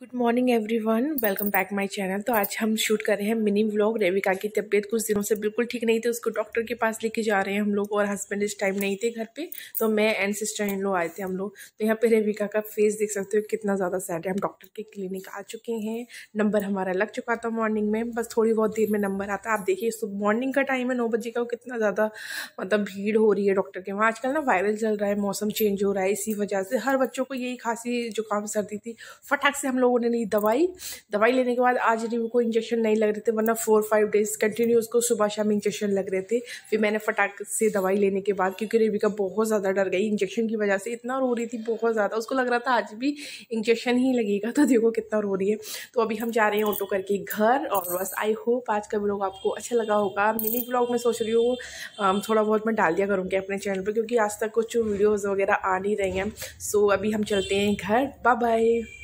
good morning everyone welcome back my channel तो आज हम शूट कर रहे हैं मिनी व्लॉग रेविका की तबीयत कुछ दिनों से बिल्कुल ठीक नहीं थी उसको डॉक्टर के पास लेके जा रहे हैं हम लोग और हस्बैंड इस टाइम नहीं थे घर पे तो मैं एंड सिस्टर इन लोग आए थे हम लोग तो यहाँ पे रेविका का फेस देख सकते हो कितना ज़्यादा सैड है हम डॉक्टर के क्लिनिक आ चुके हैं नंबर हमारा लग चुका था मॉर्निंग में बस थोड़ी बहुत देर में नंबर आता आप देखिए सुबह मॉर्निंग का टाइम है नौ बजे का वो कितना ज़्यादा मतलब भीड़ हो रही है डॉक्टर के वहाँ आजकल ना वायरल चल रहा है मौसम चेंज हो रहा है इसी वजह से हर बच्चों को यही खांसी जुकाम सर्दी थी फटाक से हम लोग लोगों ने ली दवाई दवाई लेने के बाद आज रिव्यू को इंजेक्शन नहीं लग रहे थे वरना फोर फाइव डेज कंटिन्यू उसको सुबह शाम इंजेक्शन लग रहे थे फिर मैंने फटाक से दवाई लेने के बाद क्योंकि का बहुत ज़्यादा डर गई इंजेक्शन की वजह से इतना रो रही थी बहुत ज़्यादा उसको लग रहा था आज भी इंजेक्शन ही लगेगा तो देखो कितना रो रही है तो अभी हम जा रहे हैं ऑटो करके घर और बस आई होप आज का ब्लॉग आपको अच्छा लगा होगा मिनी ब्लॉग में सोच रही हूँ थोड़ा बहुत मैं डाल दिया करूँगी अपने चैनल पर क्योंकि आज तक कुछ वीडियोज़ वगैरह आ नहीं रही हैं सो अभी हम चलते हैं घर बाय बाय